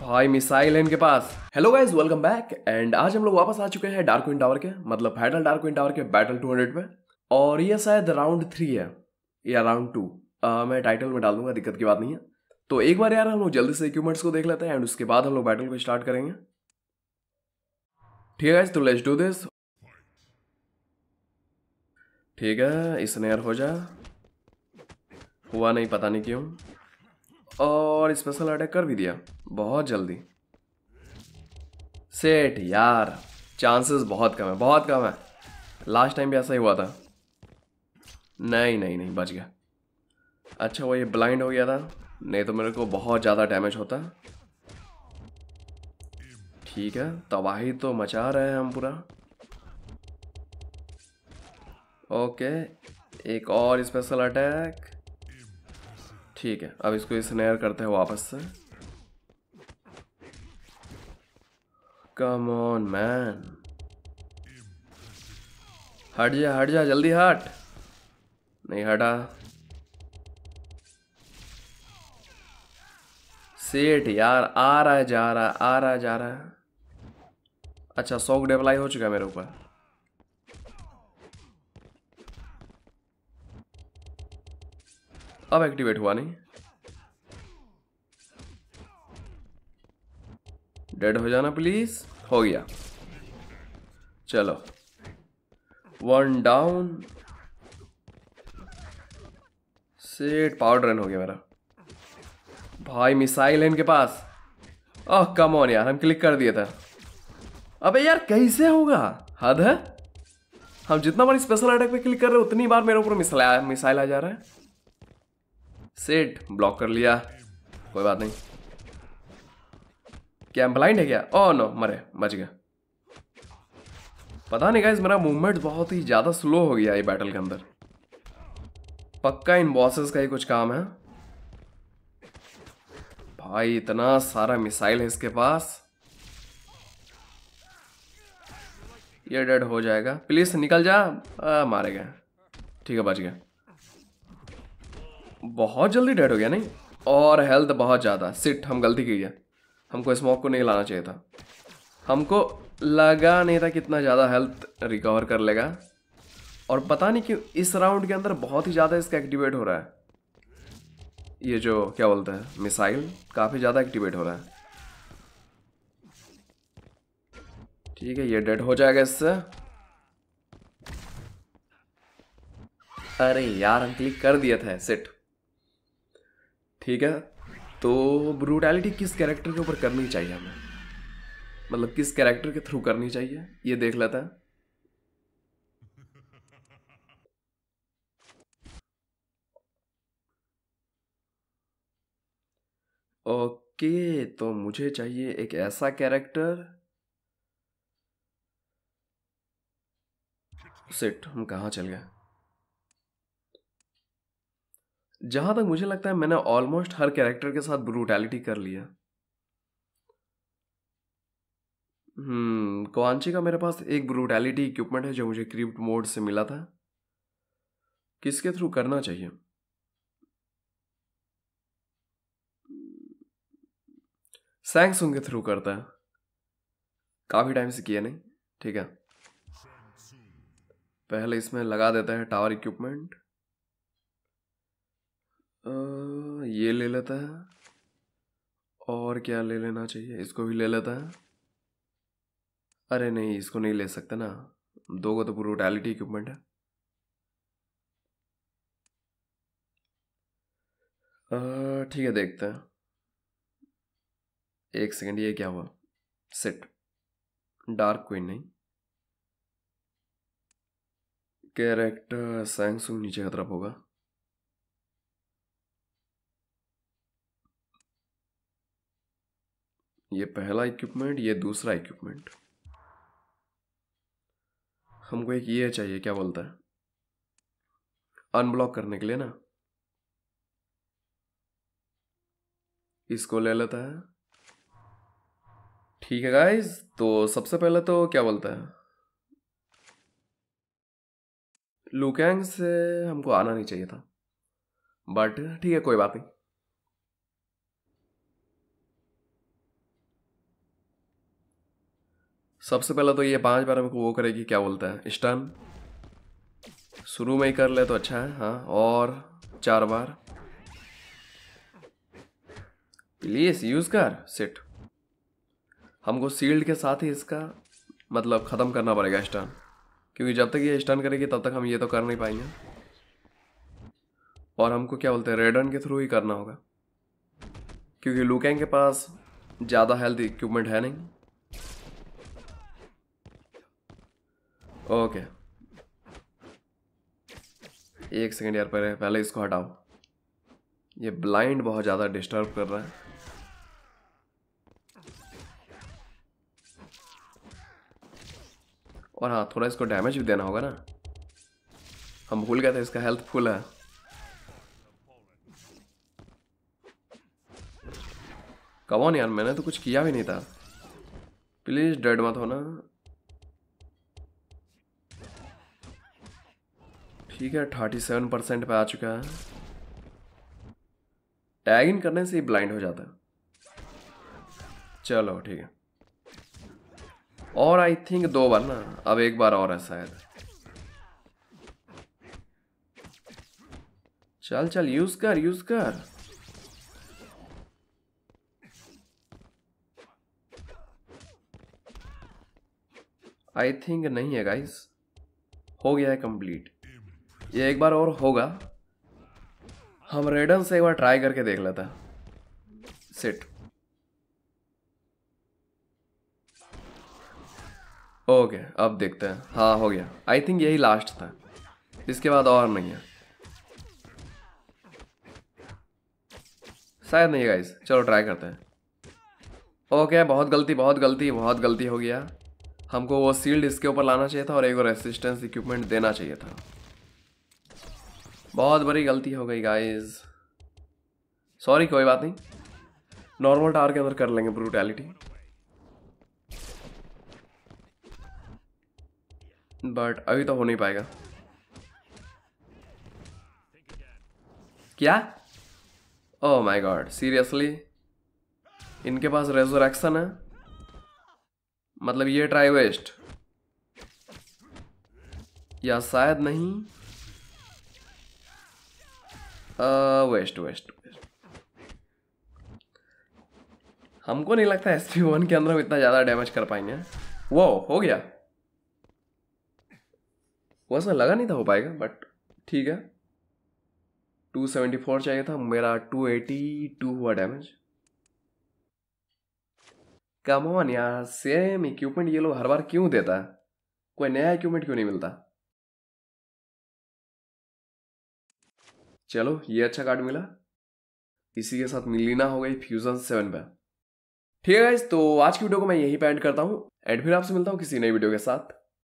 भाई मिसाइल है इनके पास hello guys welcome back and आज हम लोग वापस आ चुके हैं डार्क टावर के मतलब फाइनल डार्क टावर के बैटल 200 में और ये शायद राउंड थ्री है या राउंड टू आ, मैं टाइटल में डाल दूंगा दिक्कत की बात नहीं है तो एक बार यार हम लोग जल्दी से इक्विपमेंट्स को देख लेते हैं एंड उसके बाद हम लोग बैटल को स्टार्ट करेंगे ठीक है तो लेट्स डू दिस ठीक है स्नेयर हो जा हुआ नहीं पता नहीं क्यों और स्पेशल अटैक कर भी दिया बहुत जल्दी सेठ यार चांसेस बहुत कम है बहुत कम है लास्ट टाइम भी ऐसा ही हुआ था नहीं नहीं नहीं बच गया अच्छा वो ये ब्लाइंड हो गया था नहीं तो मेरे को बहुत ज़्यादा डैमेज होता ठीक है तबाही तो मचा रहे हैं हम पूरा ओके एक और स्पेशल अटैक ठीक है अब इसको स्नेर करते हैं वापस से कम ऑन मैन हट जा हट जा जल्दी हट नहीं हटा सेठ यार आ रहा है जा रहा है आ रहा है जा रहा है अच्छा सॉक डेप्लाई हो चुका है मेरे ऊपर अब एक्टिवेट हुआ नहीं डेड हो जाना प्लीज हो गया चलो one down set power run हो गया मेरा भाई मिसाइल है इनके पास ओह कम ऑन यार हम क्लिक कर दिया था अबे यार कैसे होगा हद है हम जितना बार स्पेशल अटैक पे क्लिक कर रहे हैं उतनी बार मेरे ऊपर मिसाइल आ जा रहा है सेट ब्लॉक कर लिया कोई बात नहीं क्या ब्लाइंड है क्या ओ oh नो मरे बच गया पता नहीं गाइज मेरा मूवमेंट बहुत ही ज़्यादा स्लो हो गया ये बैटल के अंदर पक्का इन बॉसेस का ही कुछ काम है भाई इतना सारा मिसाइल है इसके पास ये डेड हो जाएगा प्लीज निकल जा आ, गए ठीक है बच गया बहुत जल्दी डेड हो गया नहीं और हेल्थ बहुत ज़्यादा सिट हम गलती की है हमको स्मोक को नहीं लाना चाहिए था हमको लगा नहीं था कितना ज़्यादा हेल्थ रिकवर कर लेगा और पता नहीं क्यों इस राउंड के अंदर बहुत ही ज़्यादा इसका एक्टिवेट हो रहा है ये जो क्या बोलते हैं मिसाइल काफ़ी ज़्यादा एक्टिवेट हो रहा है ठीक है ये डेड हो जाएगा इससे अरे यार हम क्लिक कर दिए थे सेट ठीक है तो ब्रूटैलिटी किस कैरेक्टर के ऊपर करनी चाहिए हमें मतलब किस कैरेक्टर के थ्रू करनी चाहिए ये देख लेता है ओके तो मुझे चाहिए एक ऐसा कैरेक्टर सेट हम कहाँ चल गए जहां तक मुझे लगता है मैंने ऑलमोस्ट हर कैरेक्टर के साथ ब्रूटैलिटी कर लिया हम्म, कोंची का मेरे पास एक ब्रूटैलिटी इक्विपमेंट है जो मुझे क्रिप्ट मोड से मिला था किसके थ्रू करना चाहिए सैंगसुंग के थ्रू करता है काफ़ी टाइम से किया नहीं ठीक है पहले इसमें लगा देता है टावर इक्विपमेंट ये ले लेता है और क्या ले लेना चाहिए इसको भी ले लेता है अरे नहीं इसको नहीं ले सकता ना दो को तो ब्रूटैलिटी इक्विपमेंट है ठीक है देखते हैं एक सेकंड ये क्या हुआ सेट डार्क कोई नहीं कैरेक्टर सैंगसुंग नीचे खतरा होगा ये पहला इक्विपमेंट ये दूसरा इक्विपमेंट हमको एक ये चाहिए क्या बोलता है अनब्लॉक करने के लिए ना इसको ले लेता है ठीक है गाइस तो सबसे पहले तो क्या बोलता है लुकैंग से हमको आना नहीं चाहिए था बट ठीक है कोई बात नहीं सबसे पहले तो ये पांच बार हमको वो करेगी क्या बोलता है स्टन शुरू में ही कर ले तो अच्छा है हाँ और चार बार प्लीज यूज कर सिट हमको सील्ड के साथ ही इसका मतलब ख़त्म करना पड़ेगा स्टन क्योंकि जब तक ये स्टन करेगी तब तक हम ये तो कर नहीं पाएंगे और हमको क्या बोलते हैं रेडन के थ्रू ही करना होगा क्योंकि लुकैंग के पास ज़्यादा हेल्थ इक्विपमेंट है नहीं ओके एक सेकेंड यार पहले पहले इसको हटाओ ये ब्लाइंड बहुत ज़्यादा डिस्टर्ब कर रहा है और हाँ थोड़ा इसको डैमेज भी देना होगा ना हम भूल गए थे इसका हेल्थ फुल है कमॉन यार मैंने तो कुछ किया भी नहीं था प्लीज़ डेड मत होना ठीक है थर्टी सेवन परसेंट पर आ चुका है टैग इन करने से ही ब्लाइंड हो जाता है चलो ठीक है और आई थिंक दो बार ना अब एक बार और है शायद चल चल यूज कर यूज कर आई थिंक नहीं है गाइस हो गया है कंप्लीट ये एक बार और होगा हम रेडन से एक बार ट्राई करके देख लेते हैं सिट ओके अब देखते हैं हाँ हो गया आई थिंक यही लास्ट था इसके बाद और नहीं है शायद नहीं गाइस चलो ट्राई करते हैं ओके बहुत गलती बहुत गलती बहुत गलती हो गया हमको वो सील्ड इसके ऊपर लाना चाहिए था और एक और रेसिस्टेंस इक्विपमेंट देना चाहिए था बहुत बड़ी गलती हो गई गाइज सॉरी कोई बात नहीं नॉर्मल टावर के अंदर कर लेंगे ब्रूटैलिटी बट अभी तो हो नहीं पाएगा क्या ओ माय गॉड सीरियसली इनके पास रेजोरेक्शन है मतलब ये ट्राई वेस्ट या शायद नहीं वेस्ट वेस्ट वेस्ट हमको नहीं लगता एस पी वन के अंदर हम इतना ज़्यादा डैमेज कर पाएंगे वो हो गया वैसा लगा नहीं था हो पाएगा बट ठीक है 274 चाहिए था मेरा 282 हुआ डैमेज कम ऑन यार सेम इक्विपमेंट ये लोग हर बार क्यों देता है कोई नया इक्विपमेंट क्यों नहीं मिलता चलो ये अच्छा कार्ड मिला इसी के साथ मिलीना हो गई फ्यूजन सेवन पे ठीक है तो आज की वीडियो को मैं यही पे एंड करता हूँ एंड फिर आपसे मिलता हूँ किसी नई वीडियो के साथ